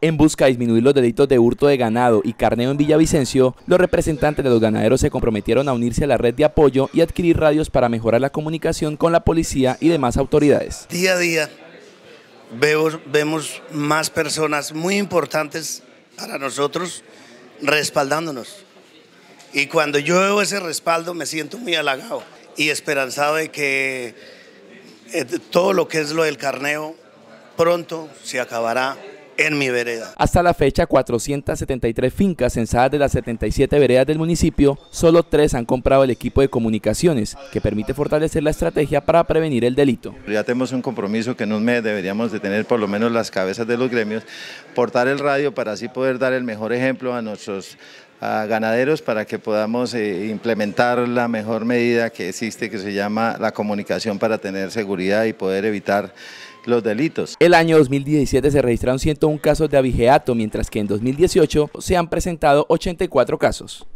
En busca de disminuir los delitos de hurto de ganado y carneo en Villavicencio, los representantes de los ganaderos se comprometieron a unirse a la red de apoyo y adquirir radios para mejorar la comunicación con la policía y demás autoridades. Día a día vemos, vemos más personas muy importantes para nosotros respaldándonos. Y cuando yo veo ese respaldo me siento muy halagado y esperanzado de que eh, todo lo que es lo del carneo pronto se acabará mi vereda. Hasta la fecha, 473 fincas censadas de las 77 veredas del municipio, solo tres han comprado el equipo de comunicaciones, que permite fortalecer la estrategia para prevenir el delito. Ya tenemos un compromiso que en un mes deberíamos de tener por lo menos las cabezas de los gremios, portar el radio para así poder dar el mejor ejemplo a nuestros ganaderos para que podamos eh, implementar la mejor medida que existe que se llama la comunicación para tener seguridad y poder evitar los delitos. El año 2017 se registraron 101 casos de abigeato, mientras que en 2018 se han presentado 84 casos.